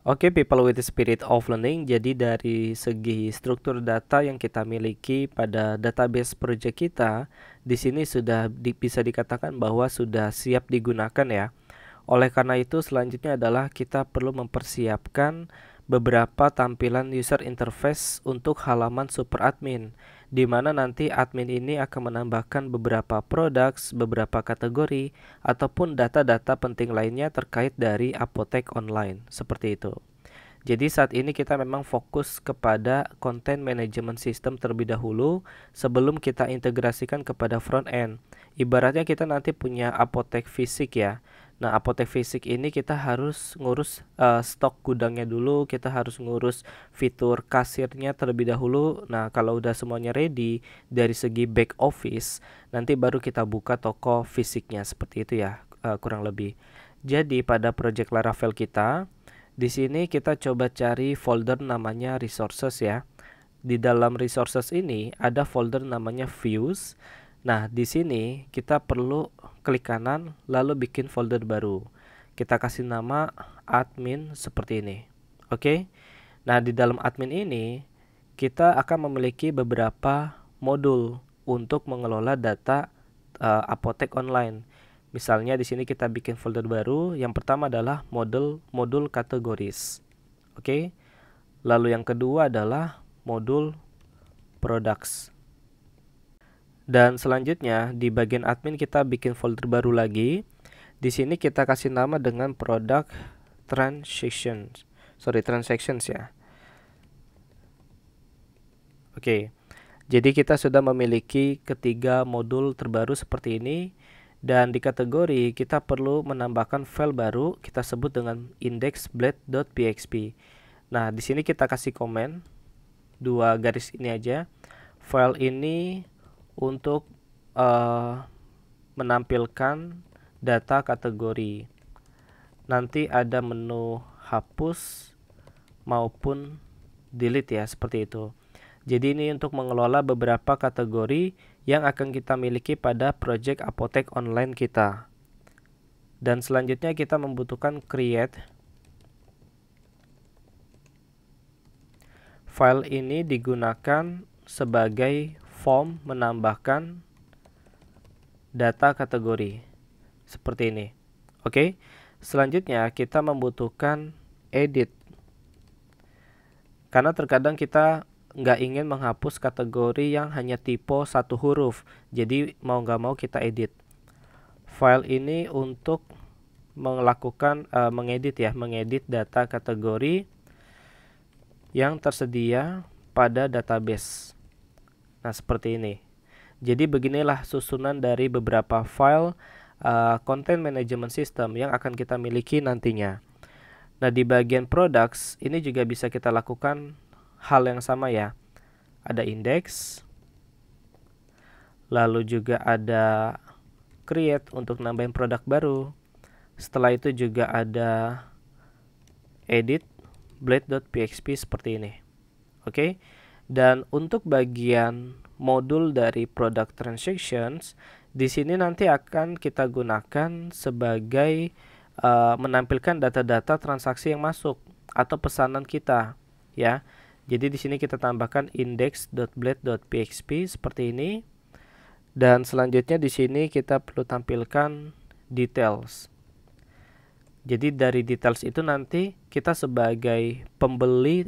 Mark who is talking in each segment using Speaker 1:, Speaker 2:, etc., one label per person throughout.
Speaker 1: Oke, okay, people with the spirit of learning. Jadi dari segi struktur data yang kita miliki pada database project kita, di sini sudah di, bisa dikatakan bahwa sudah siap digunakan ya. Oleh karena itu, selanjutnya adalah kita perlu mempersiapkan beberapa tampilan user interface untuk halaman super admin, di mana nanti admin ini akan menambahkan beberapa produk, beberapa kategori, ataupun data-data penting lainnya terkait dari apotek online, seperti itu. Jadi saat ini kita memang fokus kepada content management system terlebih dahulu sebelum kita integrasikan kepada front end. Ibaratnya kita nanti punya apotek fisik ya. Nah, apotek fisik ini kita harus ngurus uh, stok gudangnya dulu, kita harus ngurus fitur kasirnya terlebih dahulu. Nah, kalau udah semuanya ready dari segi back office, nanti baru kita buka toko fisiknya seperti itu ya, uh, kurang lebih. Jadi, pada project Laravel kita, di sini kita coba cari folder namanya resources ya. Di dalam resources ini ada folder namanya views Nah, di sini kita perlu klik kanan lalu bikin folder baru. Kita kasih nama admin seperti ini. Oke. Nah, di dalam admin ini kita akan memiliki beberapa modul untuk mengelola data uh, apotek online. Misalnya di sini kita bikin folder baru. Yang pertama adalah modul modul kategoris. Oke. Lalu yang kedua adalah modul products. Dan selanjutnya di bagian admin kita bikin folder baru lagi. Di sini kita kasih nama dengan product transactions. Sorry, transactions ya. Oke. Jadi kita sudah memiliki ketiga modul terbaru seperti ini dan di kategori kita perlu menambahkan file baru kita sebut dengan index.blade.php. Nah, di sini kita kasih komen dua garis ini aja. File ini untuk uh, menampilkan data kategori. Nanti ada menu hapus maupun delete ya, seperti itu. Jadi ini untuk mengelola beberapa kategori yang akan kita miliki pada project apotek online kita. Dan selanjutnya kita membutuhkan create file ini digunakan sebagai form menambahkan data kategori seperti ini. Oke. Selanjutnya kita membutuhkan edit. Karena terkadang kita nggak ingin menghapus kategori yang hanya tipe satu huruf. Jadi mau nggak mau kita edit. File ini untuk melakukan uh, mengedit ya, mengedit data kategori yang tersedia pada database. Nah, seperti ini. Jadi beginilah susunan dari beberapa file uh, content management system yang akan kita miliki nantinya. Nah, di bagian products ini juga bisa kita lakukan hal yang sama ya. Ada index, lalu juga ada create untuk nambahin produk baru. Setelah itu juga ada edit blade.php seperti ini. Oke. Okay? Dan untuk bagian modul dari product transactions, di sini nanti akan kita gunakan sebagai uh, menampilkan data-data transaksi yang masuk atau pesanan kita, ya. Jadi di sini kita tambahkan index.blade.php seperti ini. Dan selanjutnya di sini kita perlu tampilkan details. Jadi dari details itu nanti kita sebagai pembeli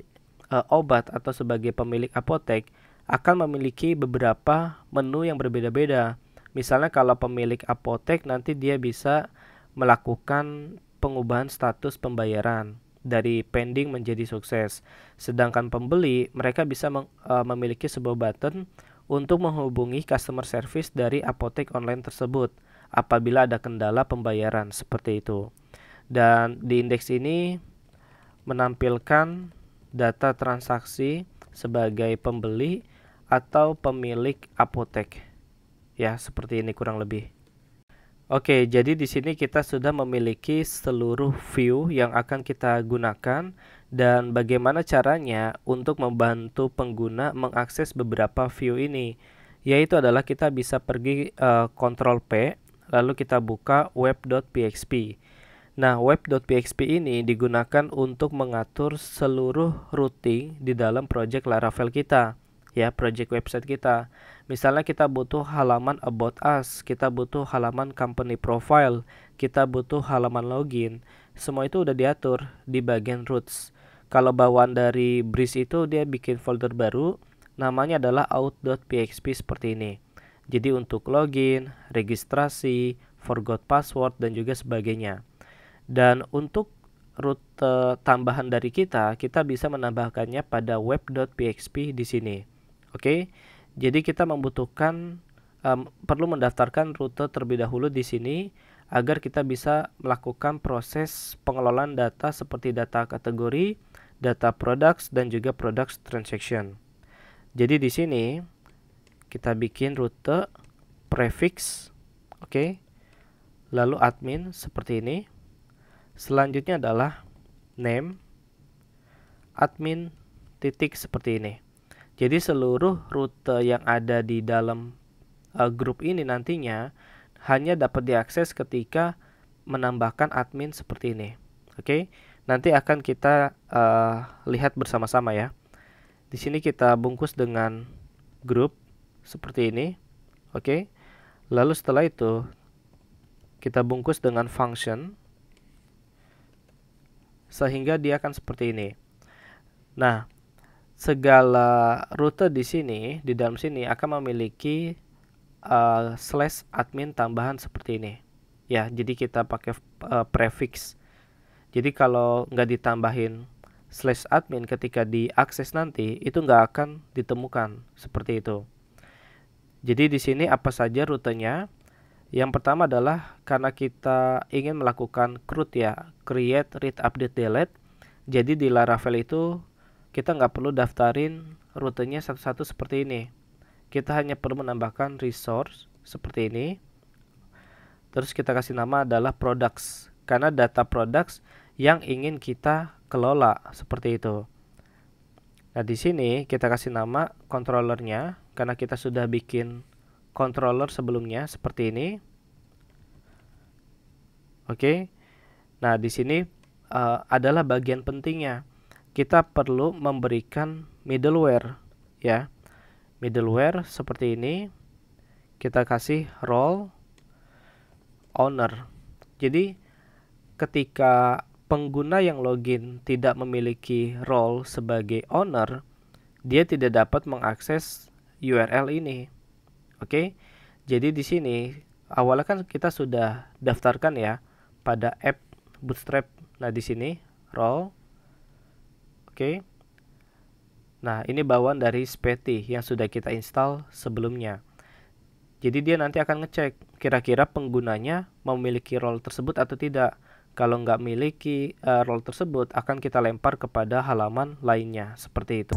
Speaker 1: uh, obat atau sebagai pemilik apotek akan memiliki beberapa menu yang berbeda-beda. Misalnya kalau pemilik apotek nanti dia bisa melakukan pengubahan status pembayaran dari pending menjadi sukses. Sedangkan pembeli mereka bisa meng, uh, memiliki sebuah button untuk menghubungi customer service dari apotek online tersebut apabila ada kendala pembayaran seperti itu. Dan di indeks ini menampilkan data transaksi sebagai pembeli atau pemilik apotek. Ya, seperti ini kurang lebih. Oke, jadi di sini kita sudah memiliki seluruh view yang akan kita gunakan dan bagaimana caranya untuk membantu pengguna mengakses beberapa view ini. Yaitu adalah kita bisa pergi uh, eh, Ctrl P, lalu kita buka web.php. Nah, web.php ini digunakan untuk mengatur seluruh routing di dalam project Laravel kita, ya, project website kita. Misalnya kita butuh halaman about us, kita butuh halaman company profile, kita butuh halaman login. Semua itu udah diatur di bagian roots. Kalau bawaan dari Breeze itu dia bikin folder baru, namanya adalah out.php seperti ini. Jadi untuk login, registrasi, forgot password dan juga sebagainya. Dan untuk rute tambahan dari kita, kita bisa menambahkannya pada web.php di sini. Oke. Jadi kita membutuhkan um, perlu mendaftarkan rute terlebih dahulu di sini agar kita bisa melakukan proses pengelolaan data seperti data kategori, data products dan juga products transaction. Jadi di sini kita bikin rute prefix oke. Okay? Lalu admin seperti ini. Selanjutnya adalah name admin titik seperti ini. Jadi seluruh rute yang ada di dalam uh, grup ini nantinya hanya dapat diakses ketika menambahkan admin seperti ini. Oke, okay? nanti akan kita uh, lihat bersama-sama ya. Di sini kita bungkus dengan grup seperti ini. Oke, okay? lalu setelah itu kita bungkus dengan function sehingga dia akan seperti ini. Nah, segala rute di sini di dalam sini akan memiliki uh, slash admin tambahan seperti ini. Ya, jadi kita pakai uh, prefix. Jadi kalau nggak ditambahin slash admin ketika diakses nanti itu nggak akan ditemukan seperti itu. Jadi di sini apa saja rutenya yang pertama adalah karena kita ingin melakukan CRUD ya, create, read, update, delete. Jadi di Laravel itu kita nggak perlu daftarin rutenya satu-satu seperti ini. Kita hanya perlu menambahkan resource seperti ini. Terus kita kasih nama adalah products karena data products yang ingin kita kelola seperti itu. Nah, di sini kita kasih nama controllernya karena kita sudah bikin controller sebelumnya seperti ini. Oke. Okay. Nah, di sini uh, adalah bagian pentingnya. Kita perlu memberikan middleware ya. Middleware seperti ini. Kita kasih role owner. Jadi ketika pengguna yang login tidak memiliki role sebagai owner, dia tidak dapat mengakses URL ini. Oke. Jadi di sini awalnya kan kita sudah daftarkan ya pada app Bootstrap. Nah, di sini role Oke. Nah, ini bawaan dari Speti yang sudah kita install sebelumnya. Jadi dia nanti akan ngecek kira-kira penggunanya memiliki role tersebut atau tidak. Kalau nggak memiliki uh, eh, role tersebut, akan kita lempar kepada halaman lainnya seperti itu.